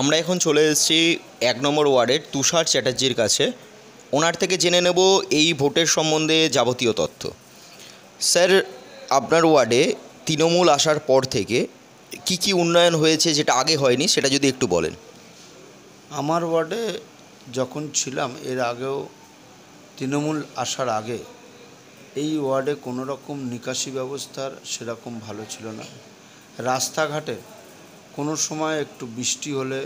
আমরা এখন চলে এসেছি এক নম্বর ওয়ার্ডের তুষার চ্যাটার্জির কাছে ওনার থেকে জেনে নেব এই ভোটের সম্বন্ধে যাবতীয় তথ্য স্যার আপনার ওয়ার্ডে তৃণমূল আসার পর থেকে কি কি উন্নয়ন হয়েছে যেটা আগে হয়নি সেটা যদি একটু বলেন আমার ওয়ার্ডে যখন ছিলাম এর আগেও তৃণমূল আসার আগে এই ওয়ার্ডে কোনো রকম নিকাশি ব্যবস্থার সেরকম ভালো ছিল না রাস্তাঘাটে কোনো সময় একটু বৃষ্টি হলে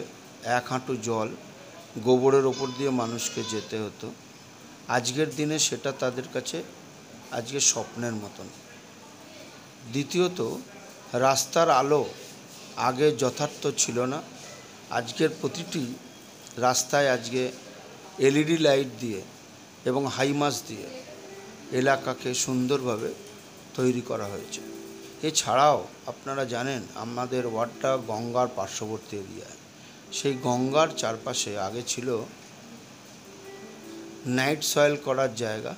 এক হাঁটু জল গোবরের ওপর দিয়ে মানুষকে যেতে হতো আজকের দিনে সেটা তাদের কাছে আজকে স্বপ্নের মতন দ্বিতীয়ত রাস্তার আলো আগে যথার্থ ছিল না আজকের প্রতিটি রাস্তায় আজকে এলইডি লাইট দিয়ে এবং হাইমাস দিয়ে এলাকাকে সুন্দরভাবে তৈরি করা হয়েছে এছাড়াও আপনারা জানেন আমাদের ওয়ার্ডটা গঙ্গার পার্শ্ববর্তী এরিয়ায় সেই গঙ্গার চারপাশে আগে ছিল নাইট সয়েল করার জায়গা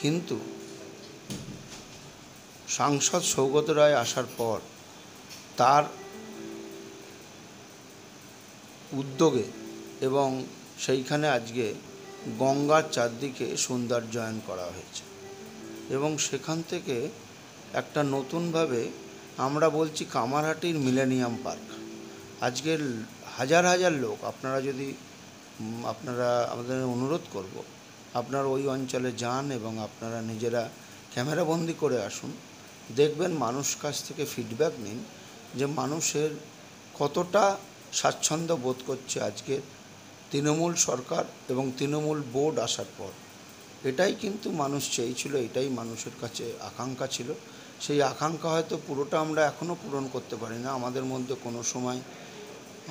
কিন্তু সাংসদ সৌগত রায় আসার পর তার উদ্যোগে এবং সেইখানে আজকে গঙ্গার চারদিকে সৌন্দর্যায়ন করা হয়েছে এবং সেখান থেকে একটা নতুনভাবে আমরা বলছি কামারহাটির মিলেনিয়াম পার্ক আজকের হাজার হাজার লোক আপনারা যদি আপনারা আমাদের অনুরোধ করব আপনারা ওই অঞ্চলে যান এবং আপনারা নিজেরা ক্যামেরাবন্দি করে আসুন দেখবেন মানুষ কাছ থেকে ফিডব্যাক নিন যে মানুষের কতটা স্বাচ্ছন্দ্য বোধ করছে আজকে তৃণমূল সরকার এবং তৃণমূল বোর্ড আসার পর এটাই কিন্তু মানুষ চেয়েছিল এটাই মানুষের কাছে আকাঙ্ক্ষা ছিল সেই আকাঙ্ক্ষা হয়তো পুরোটা আমরা এখনও পূরণ করতে পারি না আমাদের মধ্যে কোনো সময়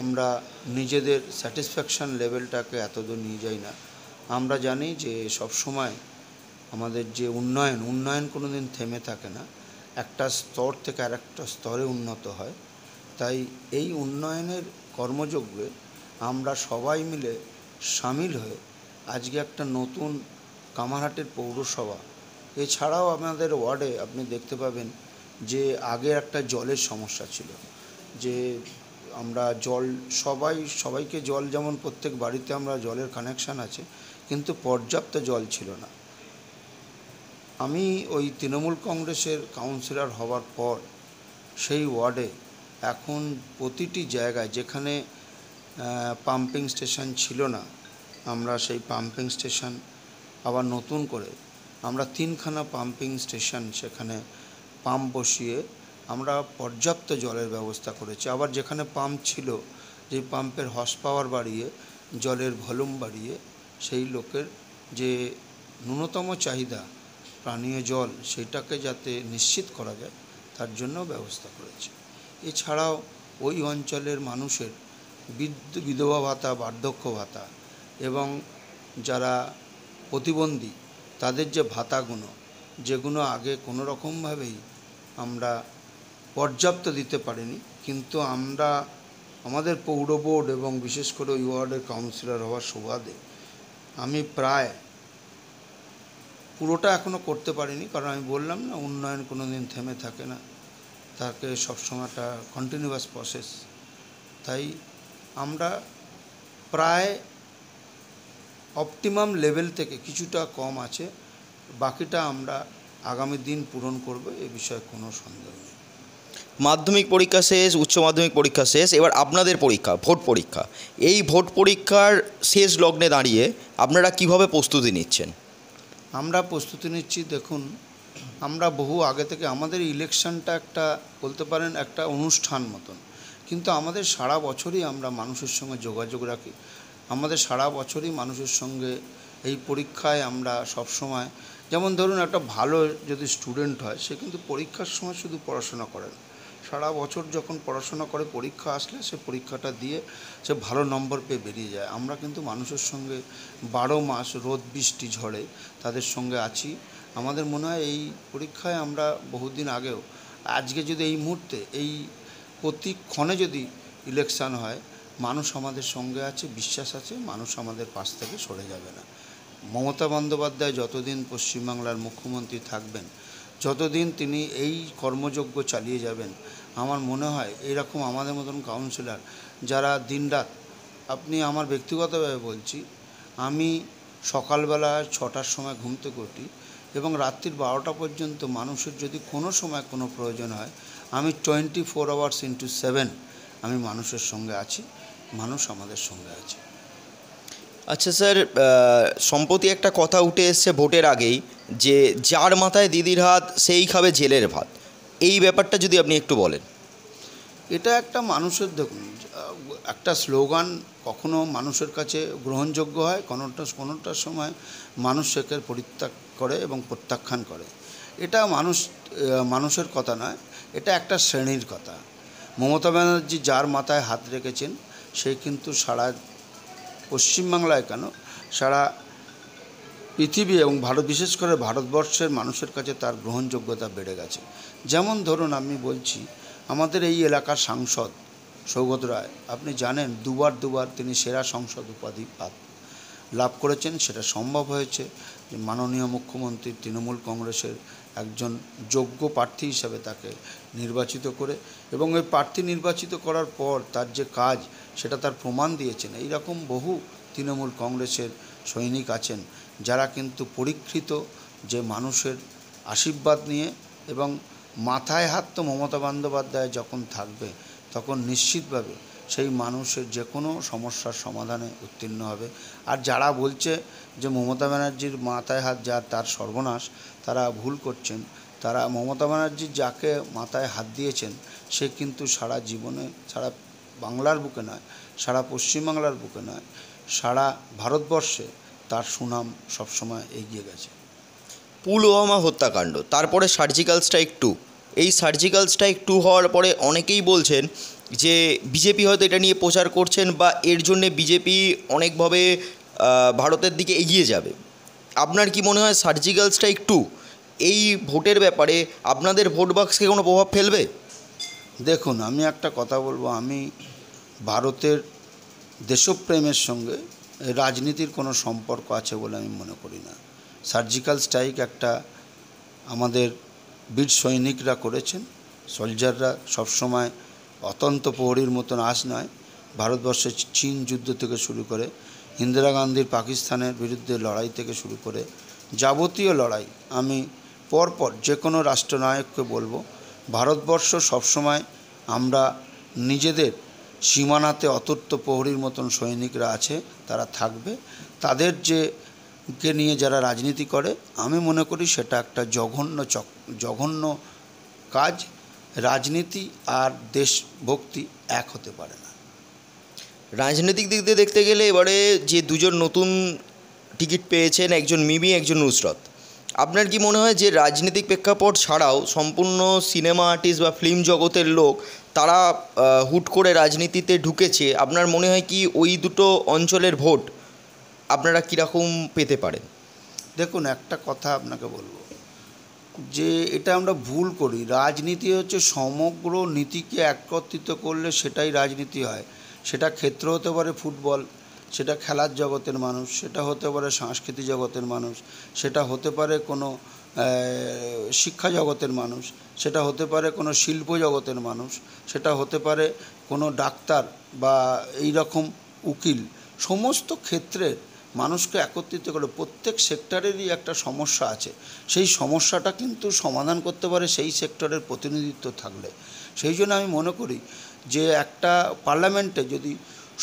আমরা নিজেদের স্যাটিসফ্যাকশান লেভেলটাকে এতদূর নিয়ে যাই না আমরা জানি যে সব সময় আমাদের যে উন্নয়ন উন্নয়ন কোনো দিন থেমে থাকে না একটা স্তর থেকে আর একটা স্তরে উন্নত হয় তাই এই উন্নয়নের কর্মযজ্ঞে আমরা সবাই মিলে সামিল হয়ে আজকে একটা নতুন কামারহাটের পৌরসভা এছাড়াও আপনাদের ওয়ার্ডে আপনি দেখতে পাবেন যে আগে একটা জলের সমস্যা ছিল যে আমরা জল সবাই সবাইকে জল যেমন প্রত্যেক বাড়িতে আমরা জলের কানেকশান আছে কিন্তু পর্যাপ্ত জল ছিল না আমি ওই তৃণমূল কংগ্রেসের কাউন্সিলর হওয়ার পর সেই ওয়ার্ডে এখন প্রতিটি জায়গায় যেখানে পাম্পিং স্টেশন ছিল না আমরা সেই পাম্পিং স্টেশন আবার নতুন করে আমরা তিনখানা পাম্পিং স্টেশন সেখানে পাম্প বসিয়ে আমরা পর্যাপ্ত জলের ব্যবস্থা করেছি আবার যেখানে পাম্প ছিল যে পাম্পের হর্স পাওয়ার বাড়িয়ে জলের ভলিউম বাড়িয়ে সেই লোকের যে ন্যূনতম চাহিদা পানীয় জল সেটাকে যাতে নিশ্চিত করা যায় তার জন্য ব্যবস্থা করেছে এছাড়াও ওই অঞ্চলের মানুষের বিধবা ভাতা বার্ধক্য ভাতা এবং যারা প্রতিবন্ধী তাদের যে ভাতাগুলো যেগুলো আগে কোনো রকমভাবেই আমরা পর্যাপ্ত দিতে পারিনি কিন্তু আমরা আমাদের পৌর বোর্ড এবং বিশেষ করে ওই ওয়ার্ডের কাউন্সিলর হওয়ার সুবাদে আমি প্রায় পুরোটা এখনও করতে পারিনি কারণ আমি বললাম না উন্নয়ন কোনো দিন থেমে থাকে না তাকে সবসময় একটা কন্টিনিউয়াস প্রসেস তাই আমরা প্রায় অপটিমাম লেভেল থেকে কিছুটা কম আছে বাকিটা আমরা আগামী দিন পূরণ করব এ বিষয়ে কোনো সন্দেহ নেই মাধ্যমিক পরীক্ষা শেষ উচ্চ মাধ্যমিক পরীক্ষা শেষ এবার আপনাদের পরীক্ষা ভোট পরীক্ষা এই ভোট পরীক্ষার শেষ লগ্নে দাঁড়িয়ে আপনারা কিভাবে প্রস্তুতি নিচ্ছেন আমরা প্রস্তুতি নিচ্ছি দেখুন আমরা বহু আগে থেকে আমাদের ইলেকশনটা একটা বলতে পারেন একটা অনুষ্ঠান মতন কিন্তু আমাদের সারা বছরই আমরা মানুষের সঙ্গে যোগাযোগ রাখি আমাদের সারা বছরই মানুষের সঙ্গে এই পরীক্ষায় আমরা সব সময় যেমন ধরুন একটা ভালো যদি স্টুডেন্ট হয় সে কিন্তু পরীক্ষার সময় শুধু পড়াশোনা করে না সারা বছর যখন পড়াশোনা করে পরীক্ষা আসলে সে পরীক্ষাটা দিয়ে সে ভালো নম্বর পেয়ে বেরিয়ে যায় আমরা কিন্তু মানুষের সঙ্গে বারো মাস রোদ বৃষ্টি ঝড়ে তাদের সঙ্গে আছি আমাদের মনে হয় এই পরীক্ষায় আমরা বহুদিন আগেও আজকে যদি এই মুহূর্তে এই প্রতিক্ষণে যদি ইলেকশান হয় মানুষ আমাদের সঙ্গে আছে বিশ্বাস আছে মানুষ আমাদের পাশ থেকে সরে যাবে না মমতা বন্দ্যোপাধ্যায় যতদিন পশ্চিমবাংলার মুখ্যমন্ত্রী থাকবেন যতদিন তিনি এই কর্মযজ্ঞ চালিয়ে যাবেন আমার মনে হয় এরকম আমাদের মতন কাউন্সিলর যারা দিনরাত আপনি আমার ব্যক্তিগতভাবে বলছি আমি সকালবেলা ছটার সময় ঘুম থেকে উঠি এবং রাত্রির বারোটা পর্যন্ত মানুষের যদি কোনো সময় কোনো প্রয়োজন হয় আমি twenty four hours into seven আমি মানুষের সঙ্গে আছি মানুষ আমাদের সঙ্গে আছে আচ্ছা স্যার সম্প্রতি একটা কথা উঠে এসছে ভোটের আগেই যে যার মাথায় দিদির হাত সেই খাবে জেলের ভাত এই ব্যাপারটা যদি আপনি একটু বলেন এটা একটা মানুষের দেখুন একটা স্লোগান কখনো মানুষের কাছে গ্রহণযোগ্য হয় কোনোটা কোনোটার সময় মানুষ সেকে পরিত্যাগ করে এবং প্রত্যাখ্যান করে এটা মানুষ মানুষের কথা নয় এটা একটা শ্রেণীর কথা মমতা ব্যানার্জি যার মাথায় হাত রেখেছেন সে কিন্তু সারা পশ্চিমবাংলায় কেন সারা পৃথিবী এবং ভারত বিশেষ করে ভারতবর্ষের মানুষের কাছে তার গ্রহণযোগ্যতা বেড়ে গেছে যেমন ধরুন আমি বলছি আমাদের এই এলাকার সাংসদ সৌগত রায় আপনি জানেন দুবার দুবার তিনি সেরা সংসদ উপাধি লাভ করেছেন সেটা সম্ভব হয়েছে মাননীয় মুখ্যমন্ত্রী তৃণমূল কংগ্রেসের একজন যোগ্য প্রার্থী হিসাবে তাকে নির্বাচিত করে এবং ওই প্রার্থী নির্বাচিত করার পর তার যে কাজ সেটা তার প্রমাণ দিয়েছেন এই রকম বহু তৃণমূল কংগ্রেসের সৈনিক আছেন যারা কিন্তু পরীক্ষিত যে মানুষের আশীর্বাদ নিয়ে এবং মাথায় হাত তো মমতা বন্দ্যোপাধ্যায় যখন থাকবে তখন নিশ্চিতভাবে সেই মানুষের যে কোনো সমস্যার সমাধানে উত্তীর্ণ হবে আর যারা বলছে যে মমতা ব্যানার্জির মাথায় হাত যা তার সর্বনাশ তারা ভুল করছেন তারা মমতা ব্যানার্জি যাকে মাথায় হাত দিয়েছেন সে কিন্তু সারা জীবনে সারা বাংলার বুকে নয় সারা পশ্চিমবাংলার বুকে নয় সারা ভারতবর্ষে তার সুনাম সবসময় এগিয়ে গেছে পুলওয়ামা হত্যাকাণ্ড তারপরে সার্জিক্যাল স্ট্রাইক টু এই সার্জিক্যাল স্ট্রাইক টু হওয়ার পরে অনেকেই বলছেন যে বিজেপি হয়তো এটা নিয়ে প্রচার করছেন বা এর জন্যে বিজেপি অনেকভাবে ভারতের দিকে এগিয়ে যাবে আপনার কি মনে হয় সার্জিক্যাল স্ট্রাইক টু এই ভোটের ব্যাপারে আপনাদের ভোট বাক্সকে কোনো প্রভাব ফেলবে দেখুন আমি একটা কথা বলবো আমি ভারতের দেশপ্রেমের সঙ্গে রাজনীতির কোনো সম্পর্ক আছে বলে আমি মনে করি না সার্জিক্যাল স্ট্রাইক একটা আমাদের বীর সৈনিকরা করেছেন সোলজাররা সবসময় অতন্ত প্রহরীর মতন আশ নয় ভারতবর্ষের চীন যুদ্ধ থেকে শুরু করে ইন্দিরা গান্ধীর পাকিস্তানের বিরুদ্ধে লড়াই থেকে শুরু করে যাবতীয় লড়াই আমি পরপর যে কোনো রাষ্ট্রনায়ককে বলবো ভারতবর্ষ সবসময় আমরা নিজেদের সীমানাতে অতত্ব প্রহরীর মতন সৈনিকরা আছে তারা থাকবে তাদের যে কে নিয়ে যারা রাজনীতি করে আমি মনে করি সেটা একটা জঘন্য চক জঘন্য কাজ রাজনীতি আর দেশভক্তি এক হতে পারে না রাজনৈতিক দিক দিয়ে দেখতে গেলে এবারে যে দুজন নতুন টিকিট পেয়েছেন একজন মিমি একজন নুসরত আপনার কি মনে হয় যে রাজনৈতিক প্রেক্ষাপট ছাড়াও সম্পূর্ণ সিনেমা আর্টিস্ট বা ফিল্ম জগতের লোক তারা হুট করে রাজনীতিতে ঢুকেছে আপনার মনে হয় কি ওই দুটো অঞ্চলের ভোট আপনারা কীরকম পেতে পারেন দেখুন একটা কথা আপনাকে বলবো যে এটা আমরা ভুল করি রাজনীতি হচ্ছে সমগ্র নীতিকে একত্রিত করলে সেটাই রাজনীতি হয় সেটা ক্ষেত্র হতে পারে ফুটবল সেটা খেলার জগতের মানুষ সেটা হতে পারে সাংস্কৃতিক জগতের মানুষ সেটা হতে পারে কোনো শিক্ষা জগতের মানুষ সেটা হতে পারে কোনো শিল্প জগতের মানুষ সেটা হতে পারে কোনো ডাক্তার বা এই রকম উকিল সমস্ত ক্ষেত্রের মানুষকে একত্রিত করে প্রত্যেক সেক্টরেরই একটা সমস্যা আছে সেই সমস্যাটা কিন্তু সমাধান করতে পারে সেই সেক্টরের প্রতিনিধিত্ব থাকলে সেই জন্য আমি মনে করি যে একটা পার্লামেন্টে যদি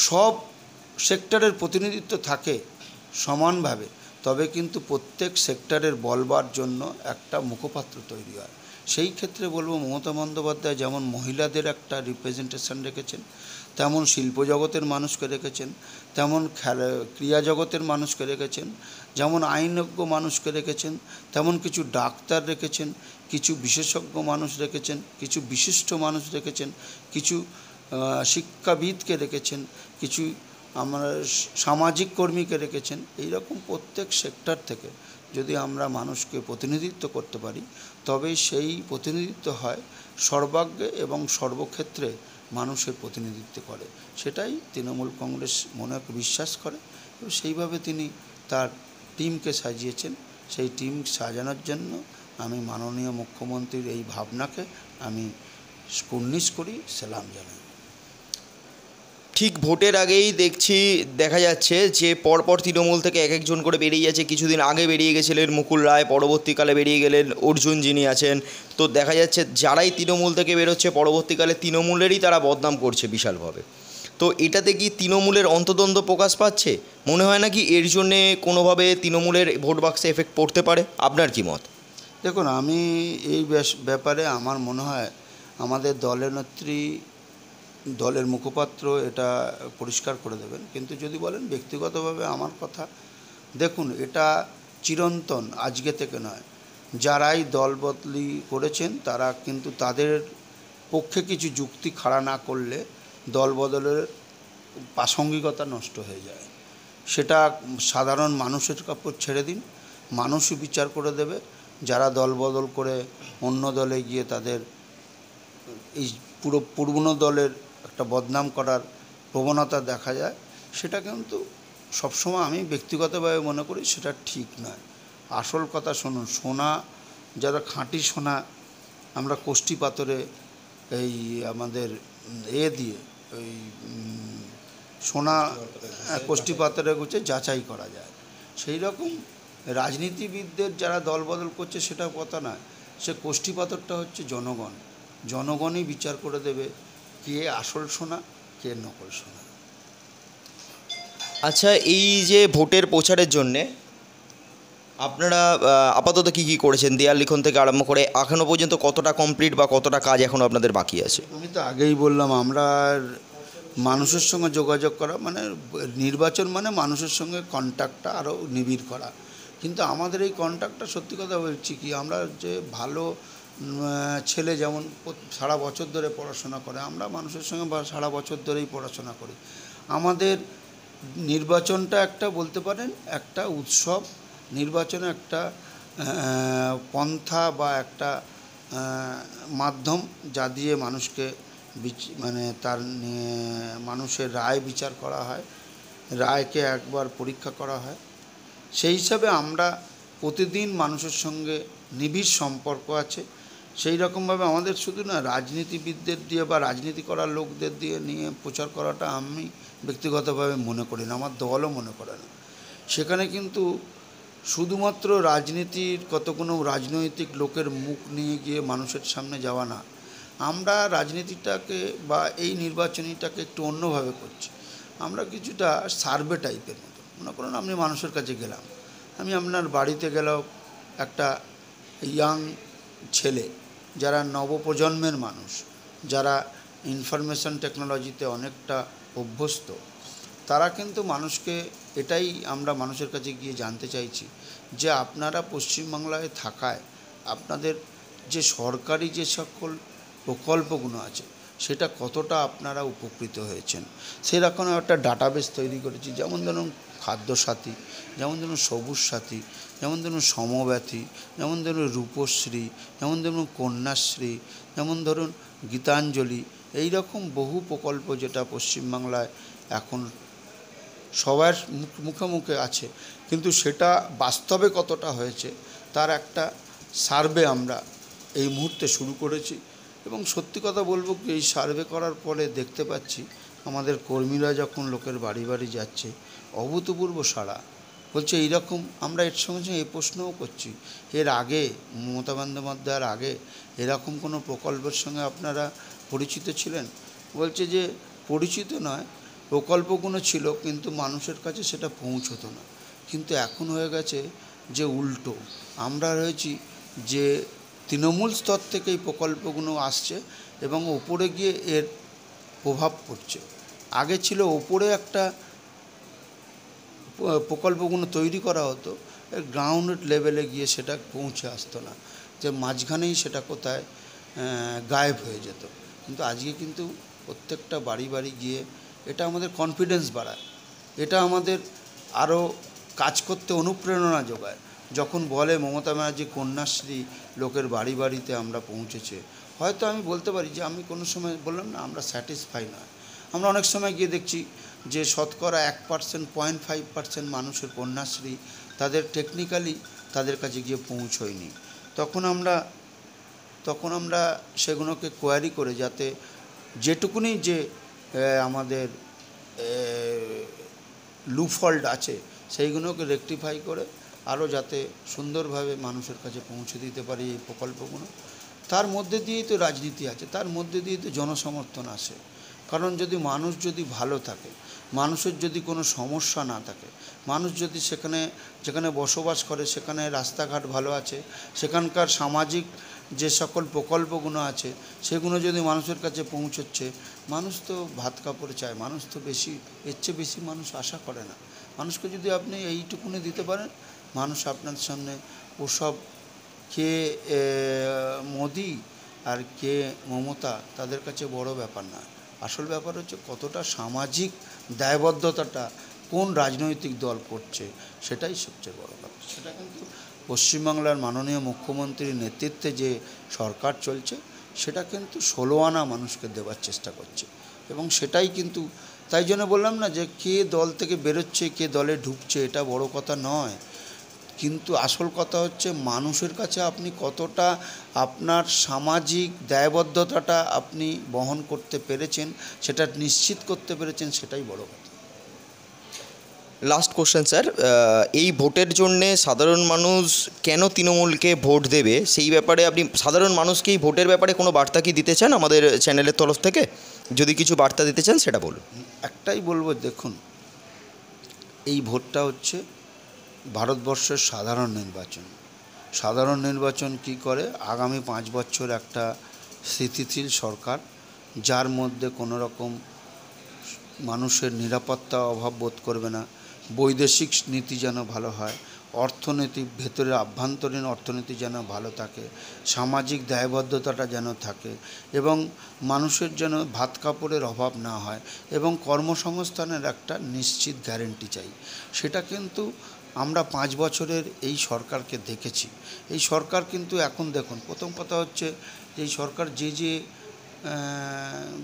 সব সেক্টরের প্রতিনিধিত্ব থাকে সমানভাবে তবে কিন্তু প্রত্যেক সেক্টরের বলবার জন্য একটা মুখপাত্র তৈরি হয় সেই ক্ষেত্রে বলবো মমতা বন্দ্যোপাধ্যায় যেমন মহিলাদের একটা রিপ্রেজেন্টেশন রেখেছেন তেমন শিল্প জগতের মানুষকে রেখেছেন তেমন খেলা ক্রিয়া জগতের মানুষকে রেখেছেন যেমন আইনজ্ঞ মানুষকে রেখেছেন তেমন কিছু ডাক্তার রেখেছেন কিছু বিশেষজ্ঞ মানুষ রেখেছেন কিছু বিশিষ্ট মানুষ রেখেছেন কিছু শিক্ষাবিদকে রেখেছেন কিছু আমরা সামাজিক কর্মীকে রেখেছেন এই রকম প্রত্যেক সেক্টর থেকে যদি আমরা মানুষকে প্রতিনিধিত্ব করতে পারি তবে সেই প্রতিনিধিত্ব হয় সর্বাগ্রে এবং সর্বক্ষেত্রে মানুষের প্রতিনিধিত্ব করে সেটাই তৃণমূল কংগ্রেস মনে বিশ্বাস করে এবং সেইভাবে তিনি তার টিমকে সাজিয়েছেন সেই টিম সাজানোর জন্য আমি মাননীয় মুখ্যমন্ত্রীর এই ভাবনাকে আমি কুর্নিশ করি সালাম জানাই ঠিক ভোটের আগেই দেখছি দেখা যাচ্ছে যে পরপর তৃণমূল থেকে এক একজন করে বেরিয়ে যাচ্ছে কিছুদিন আগে বেরিয়ে গেছিলেন মুকুল রায় পরবর্তীকালে বেরিয়ে গেলেন অর্জুন যিনি আছেন তো দেখা যাচ্ছে যারাই তৃণমূল থেকে বেরোচ্ছে পরবর্তীকালে তৃণমূলেরই তারা বদনাম করছে বিশালভাবে তো এটাতে কি তৃণমূলের অন্তদ্বন্দ্ব প্রকাশ পাচ্ছে মনে হয় না কি এর জন্যে কোনোভাবে তৃণমূলের ভোট বাক্সে এফেক্ট পড়তে পারে আপনার কি মত দেখুন আমি এই ব্যাপারে আমার মনে হয় আমাদের দলের নেত্রী দলের মুখপাত্র এটা পরিষ্কার করে দেবেন কিন্তু যদি বলেন ব্যক্তিগতভাবে আমার কথা দেখুন এটা চিরন্তন আজকে থেকে নয় যারাই দল বদলি করেছেন তারা কিন্তু তাদের পক্ষে কিছু যুক্তি খাড়া না করলে দল বদলের প্রাসঙ্গিকতা নষ্ট হয়ে যায় সেটা সাধারণ মানুষের কাপড় ছেড়ে দিন মানুষই বিচার করে দেবে যারা দল বদল করে অন্য দলে গিয়ে তাদের এই পুরো পুরনো দলের একটা বদনাম করার প্রবণতা দেখা যায় সেটা কিন্তু সবসময় আমি ব্যক্তিগতভাবে মনে করি সেটা ঠিক নয় আসল কথা শুনুন সোনা যারা খাঁটি সোনা আমরা কোষ্ঠী পাথরে এই আমাদের এ দিয়ে ওই সোনা হ্যাঁ, কোষ্ঠী পাথরে গুছে যাচাই করা যায় সেই রকম রাজনীতিবিদদের যারা দলবদল করছে সেটা কথা নয় সে কোষ্ঠী পাথরটা হচ্ছে জনগণ জনগণই বিচার করে দেবে কে আসল সোনা কে নকল সোনা আচ্ছা এই যে ভোটের প্রচারের জন্যে আপনারা আপাতত কি কি করেছেন দেয়াল লিখন থেকে আরম্ভ করে এখনও পর্যন্ত কতটা কমপ্লিট বা কতটা কাজ এখনও আপনাদের বাকি আছে আমি তো আগেই বললাম আমরা মানুষের সঙ্গে যোগাযোগ করা মানে নির্বাচন মানে মানুষের সঙ্গে কন্ট্যাক্টটা আরও নিবিড় করা কিন্তু আমাদের এই কন্ট্যাক্টটা সত্যি কথা বলছি কি আমরা যে ভালো ছেলে যেমন সারা বছর ধরে পড়াশোনা করে আমরা মানুষের সঙ্গে সারা বছর ধরেই পড়াশোনা করি আমাদের নির্বাচনটা একটা বলতে পারেন একটা উৎসব নির্বাচন একটা পন্থা বা একটা মাধ্যম যা দিয়ে মানুষকে মানে তার মানুষের রায় বিচার করা হয় রায়কে একবার পরীক্ষা করা হয় সেই হিসাবে আমরা প্রতিদিন মানুষের সঙ্গে নিবিড় সম্পর্ক আছে সেই রকমভাবে আমাদের শুধু না রাজনীতিবিদদের দিয়ে বা রাজনীতি করার লোকদের দিয়ে নিয়ে প্রচার করাটা আমি ব্যক্তিগতভাবে মনে করি না আমার দলও মনে করে না সেখানে কিন্তু শুধুমাত্র রাজনীতির কত কোনো রাজনৈতিক লোকের মুখ নিয়ে গিয়ে মানুষের সামনে যাওয়া না আমরা রাজনীতিটাকে বা এই নির্বাচনীটাকে একটু অন্যভাবে করছি আমরা কিছুটা সার্ভে টাইপের মতো মনে করুন আপনি মানুষের কাছে গেলাম আমি আপনার বাড়িতে গেলাম একটা ইয়াং ছেলে যারা নবপ্রজন্মের মানুষ যারা ইনফরমেশন টেকনোলজিতে অনেকটা অভ্যস্ত তারা কিন্তু মানুষকে এটাই আমরা মানুষের কাছে গিয়ে জানতে চাইছি যে আপনারা পশ্চিমবাংলায় থাকায় আপনাদের যে সরকারি যে সকল প্রকল্পগুলো আছে সেটা কতটা আপনারা উপকৃত হয়েছেন সেরকম একটা ডাটাবেস তৈরি করেছি যেমন ধরুন খাদ্যসাথী যেমন ধরুন সবুজ সাথী যেমন ধরুন সমব্যাথী যেমন ধরুন রূপশ্রী যেমন ধরুন কন্যাশ্রী যেমন ধরুন গীতাঞ্জলি এই রকম বহু প্রকল্প যেটা পশ্চিমবাংলায় এখন সবার মুখে মুখে আছে কিন্তু সেটা বাস্তবে কতটা হয়েছে তার একটা সার্ভে আমরা এই মুহূর্তে শুরু করেছি এবং সত্যি কথা বলবো কি এই সার্ভে করার ফলে দেখতে পাচ্ছি আমাদের কর্মীরা যখন লোকের বাড়ি বাড়ি যাচ্ছে অভূতপূর্ব সারা বলছে এইরকম আমরা এর সঙ্গে সঙ্গে এই প্রশ্নও করছি এর আগে মমতা বন্দ্যোপাধ্যায়ের আগে এরকম কোনো প্রকল্পের সঙ্গে আপনারা পরিচিত ছিলেন বলছে যে পরিচিত নয় প্রকল্পগুলো ছিল কিন্তু মানুষের কাছে সেটা পৌঁছতো না কিন্তু এখন হয়ে গেছে যে উল্টো আমরা রয়েছি যে তৃণমূল স্তর থেকে এই প্রকল্পগুলো আসছে এবং ওপরে গিয়ে এর প্রভাব পড়ছে আগে ছিল ওপরে একটা প্রকল্পগুলো তৈরি করা হতো গ্রাউন্ড লেভেলে গিয়ে সেটা পৌঁছে আসতো না যে মাঝখানেই সেটা কোথায় গায়েব হয়ে যেত কিন্তু আজকে কিন্তু প্রত্যেকটা বাড়ি বাড়ি গিয়ে এটা আমাদের কনফিডেন্স বাড়ায় এটা আমাদের আরও কাজ করতে অনুপ্রেরণা যোগায় যখন বলে মমতা ব্যানার্জি কন্যাশ্রী লোকের বাড়ি বাড়িতে আমরা পৌঁছেছে হয়তো আমি বলতে পারি যে আমি কোনো সময় বললাম না আমরা স্যাটিসফাই নয় আমরা অনেক সময় গিয়ে দেখছি যে শতকরা এক পার্সেন্ট পয়েন্ট ফাইভ পার্সেন্ট মানুষের কন্যাশ্রী তাদের টেকনিক্যালি তাদের কাছে গিয়ে পৌঁছয়নি তখন আমরা তখন আমরা সেগুলোকে কোয়ারি করে যাতে যেটুকুনি যে আমাদের লুফল্ট আছে সেইগুলোকে রেকটিফাই করে আরও যাতে সুন্দরভাবে মানুষের কাছে পৌঁছে দিতে পারি এই প্রকল্পগুলো তার মধ্যে দিয়েই তো রাজনীতি আছে তার মধ্যে দিয়েই তো জনসমর্থন আসে কারণ যদি মানুষ যদি ভালো থাকে মানুষের যদি কোনো সমস্যা না থাকে মানুষ যদি সেখানে যেখানে বসবাস করে সেখানে রাস্তাঘাট ভালো আছে সেখানকার সামাজিক যে সকল প্রকল্পগুলো আছে সেগুলো যদি মানুষের কাছে পৌঁছচ্ছে মানুষ তো ভাত কাপড় চায় মানুষ তো বেশি এর চেয়ে বেশি মানুষ আশা করে না মানুষকে যদি আপনি এইটুকুনি দিতে পারেন মানুষ আপনার সামনে ওসব কে মোদি আর কে মমতা তাদের কাছে বড় ব্যাপার না আসল ব্যাপার হচ্ছে কতটা সামাজিক দায়বদ্ধতাটা কোন রাজনৈতিক দল করছে সেটাই সবচেয়ে বড় ব্যাপার সেটা কিন্তু পশ্চিমবাংলার মাননীয় মুখ্যমন্ত্রীর নেতৃত্বে যে সরকার চলছে সেটা কিন্তু ষোলো আনা মানুষকে দেওয়ার চেষ্টা করছে এবং সেটাই কিন্তু তাই জন্য বললাম না যে কে দল থেকে বেরোচ্ছে কে দলে ঢুকছে এটা বড় কথা নয় কিন্তু আসল কথা হচ্ছে মানুষের কাছে আপনি কতটা আপনার সামাজিক দায়বদ্ধতাটা আপনি বহন করতে পেরেছেন সেটা নিশ্চিত করতে পেরেছেন সেটাই বড় কথা লাস্ট কোশ্চেন স্যার এই ভোটের জন্যে সাধারণ মানুষ কেন তৃণমূলকে ভোট দেবে সেই ব্যাপারে আপনি সাধারণ মানুষকেই ভোটের ব্যাপারে কোনো বার্তা কি দিতে চান আমাদের চ্যানেলের তরফ থেকে যদি কিছু বার্তা দিতে চান সেটা বলুন একটাই বলবো দেখুন এই ভোটটা হচ্ছে ভারতবর্ষের সাধারণ নির্বাচন সাধারণ নির্বাচন কি করে আগামী পাঁচ বছর একটা স্থিতিশীল সরকার যার মধ্যে কোনো রকম মানুষের নিরাপত্তা অভাব বোধ করবে না বৈদেশিক নীতি যেন ভালো হয় অর্থনীতি ভেতরে আভ্যন্তরীণ অর্থনীতি যেন ভালো থাকে সামাজিক দায়বদ্ধতাটা যেন থাকে এবং মানুষের যেন ভাত কাপড়ের অভাব না হয় এবং কর্মসংস্থানের একটা নিশ্চিত গ্যারেন্টি চাই সেটা কিন্তু আমরা পাঁচ বছরের এই সরকারকে দেখেছি এই সরকার কিন্তু এখন দেখুন প্রথম কথা হচ্ছে যে সরকার যে যে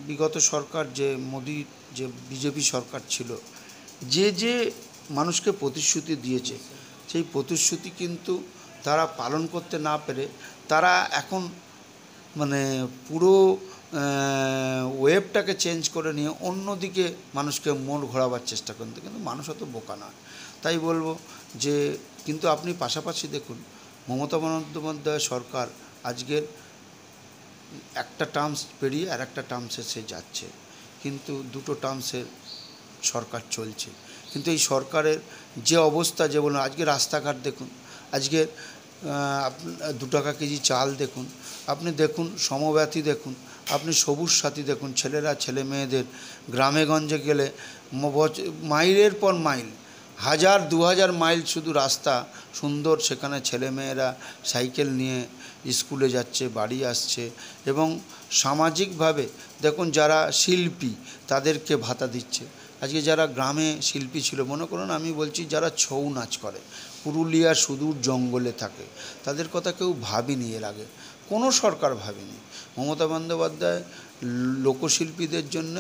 বিগত সরকার যে মোদী যে বিজেপি সরকার ছিল যে যে মানুষকে প্রতিশ্রুতি দিয়েছে সেই প্রতিশ্রুতি কিন্তু তারা পালন করতে না পেরে তারা এখন মানে পুরো ওয়েবটাকে চেঞ্জ করে নিয়ে অন্যদিকে মানুষকে মন ঘোরাবার চেষ্টা করতে কিন্তু মানুষ অত বোকা নয় তাই বলবো যে কিন্তু আপনি পাশাপাশি দেখুন মমতা বন্দ্যোপাধ্যায় সরকার আজকের একটা টার্মস পেরিয়ে আর একটা টার্মসে সে যাচ্ছে কিন্তু দুটো টার্মসের সরকার চলছে কিন্তু এই সরকারের যে অবস্থা যে বলুন আজকে রাস্তাঘাট দেখুন আজকে দু টাকা কেজি চাল দেখুন আপনি দেখুন সমব্যাথি দেখুন আপনি সবুজ সাথী দেখুন ছেলেরা ছেলে মেয়েদের গ্রামেগঞ্জে গেলে মাইলের পর মাইল হাজার দু হাজার মাইল শুধু রাস্তা সুন্দর সেখানে ছেলেমেয়েরা সাইকেল নিয়ে স্কুলে যাচ্ছে বাড়ি আসছে এবং সামাজিকভাবে দেখুন যারা শিল্পী তাদেরকে ভাতা দিচ্ছে আজকে যারা গ্রামে শিল্পী ছিল মনে করুন আমি বলছি যারা ছৌ নাচ করে পুরুলিয়া সুদূর জঙ্গলে থাকে তাদের কথা কেউ ভাবিনি এর আগে কোনো সরকার ভাবিনি মমতা বন্দ্যোপাধ্যায় লোকশিল্পীদের জন্য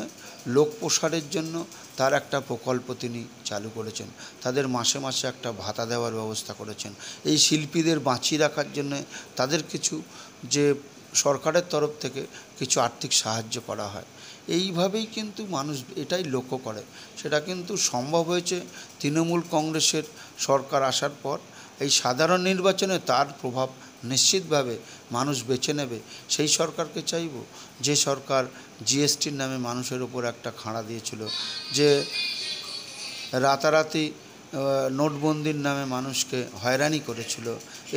লোক প্রসারের জন্য তার একটা প্রকল্প তিনি চালু করেছেন তাদের মাসে মাসে একটা ভাতা দেওয়ার ব্যবস্থা করেছেন এই শিল্পীদের বাঁচিয়ে রাখার জন্য তাদের কিছু যে সরকারের তরফ থেকে কিছু আর্থিক সাহায্য করা হয় এইভাবেই কিন্তু মানুষ এটাই লক্ষ্য করে সেটা কিন্তু সম্ভব হয়েছে তৃণমূল কংগ্রেসের সরকার আসার পর এই সাধারণ নির্বাচনে তার প্রভাব নিশ্চিতভাবে মানুষ বেছে নেবে সেই সরকারকে চাইব যে সরকার জিএসটির নামে মানুষের ওপর একটা খাঁড়া দিয়েছিল যে রাতারাতি নোটবন্দির নামে মানুষকে হয়রানি করেছিল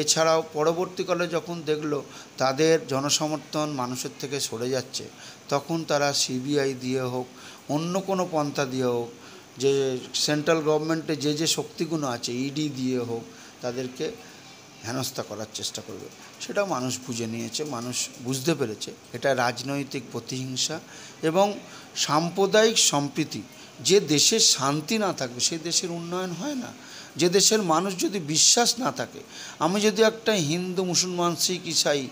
এছাড়াও পরবর্তীকালে যখন দেখল তাদের জনসমর্থন মানুষের থেকে সরে যাচ্ছে তখন তারা সিবিআই দিয়ে হোক অন্য কোনো পন্থা দিয়ে হোক যে সেন্ট্রাল গভর্নমেন্টে যে যে শক্তিগুলো আছে ইডি দিয়ে হোক তাদেরকে হেনস্থা করার চেষ্টা করবে সেটা মানুষ বুঝে নিয়েছে মানুষ বুঝতে পেরেছে এটা রাজনৈতিক প্রতিহিংসা এবং সাম্প্রদায়িক সম্প্রীতি যে দেশে শান্তি না থাকবে সেই দেশের উন্নয়ন হয় না যে দেশের মানুষ যদি বিশ্বাস না থাকে আমি যদি একটা হিন্দু মুসলমান শিখ ইসাই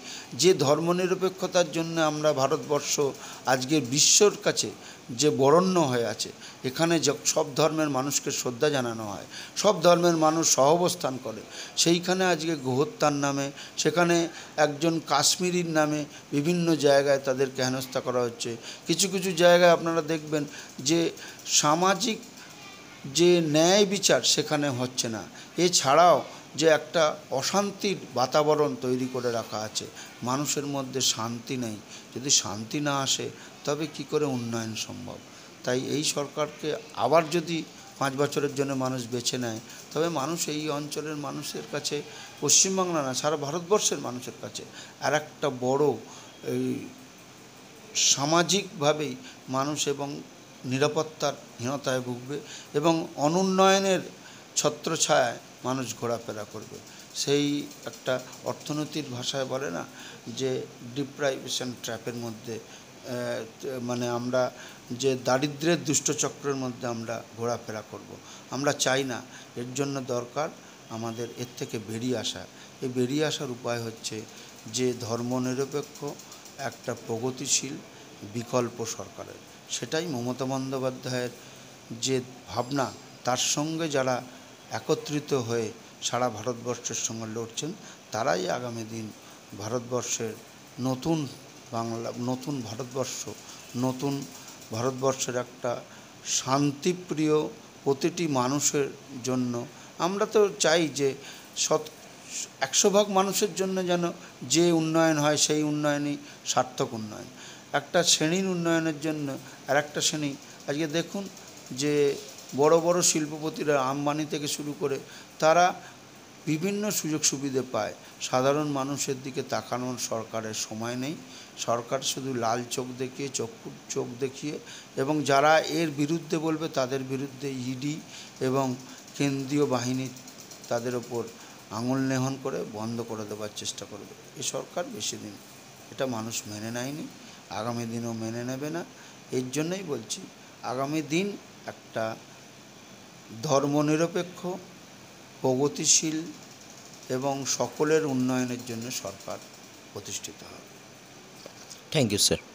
যে ধর্মনিরপেক্ষতার জন্য আমরা ভারতবর্ষ আজকে বিশ্বর কাছে যে বরণ্য হয়ে আছে এখানে সব ধর্মের মানুষকে শ্রদ্ধা জানানো হয় সব ধর্মের মানুষ সহবস্থান করে সেইখানে আজকে গোহত্যার নামে সেখানে একজন কাশ্মীরির নামে বিভিন্ন জায়গায় তাদেরকে হেনস্থা করা হচ্ছে কিছু কিছু জায়গায় আপনারা দেখবেন যে সামাজিক যে ন্যায় বিচার সেখানে হচ্ছে না এছাড়াও যে একটা অশান্তির বাতাবরণ তৈরি করে রাখা আছে মানুষের মধ্যে শান্তি নেই যদি শান্তি না আসে তবে কি করে উন্নয়ন সম্ভব তাই এই সরকারকে আবার যদি পাঁচ বছরের জন্য মানুষ বেছে নেয় তবে মানুষ এই অঞ্চলের মানুষের কাছে পশ্চিমবাংলা না সারা ভারতবর্ষের মানুষের কাছে আর একটা বড় এই সামাজিকভাবেই মানুষ এবং নিরাপত্তার হীনতায় ভুগবে এবং অনুন্নয়নের ছত্রছায়ায় মানুষ ঘোরাফেরা করবে সেই একটা অর্থনীতির ভাষায় বলে না যে ডিপ্রাইভেশন ট্র্যাপের মধ্যে মানে আমরা যে দারিদ্রের দুষ্টচক্রের মধ্যে আমরা ঘোরাফেরা করব। আমরা চাই না এর জন্য দরকার আমাদের এর থেকে বেরিয়ে আসা এই বেরিয়ে আসার উপায় হচ্ছে যে ধর্মনিরপেক্ষ একটা প্রগতিশীল বিকল্প সরকারের সেটাই মমতা বন্দ্যোপাধ্যায়ের যে ভাবনা তার সঙ্গে যারা একত্রিত হয়ে সারা ভারতবর্ষের সঙ্গে লড়ছেন তারাই আগামী দিন ভারতবর্ষের নতুন বাংলা নতুন ভারতবর্ষ নতুন ভারতবর্ষের একটা শান্তিপ্রিয় প্রতিটি মানুষের জন্য আমরা তো চাই যে সৎ একশো ভাগ মানুষের জন্য যেন যে উন্নয়ন হয় সেই উন্নয়নই সার্থক উন্নয়ন একটা শ্রেণীর উন্নয়নের জন্য আর একটা শ্রেণী আজকে দেখুন যে বড় বড় শিল্পপতিরা আম্বানি থেকে শুরু করে তারা বিভিন্ন সুযোগ সুবিধে পায় সাধারণ মানুষের দিকে তাকানোর সরকারের সময় নেই সরকার শুধু লাল চোখ দেখিয়ে চক্ষু চোখ দেখিয়ে এবং যারা এর বিরুদ্ধে বলবে তাদের বিরুদ্ধে ইডি এবং কেন্দ্রীয় বাহিনী তাদের ওপর আঙুল নেহন করে বন্ধ করে দেওয়ার চেষ্টা করবে এ সরকার বেশি দিন এটা মানুষ মেনে নেয়নি আগামী দিনও মেনে নেবে না এর জন্যই বলছি আগামী দিন একটা ধর্মনিরপেক্ষ প্রগতিশীল এবং সকলের উন্নয়নের জন্য সরকার প্রতিষ্ঠিত হবে থ্যাংক ইউ স্যার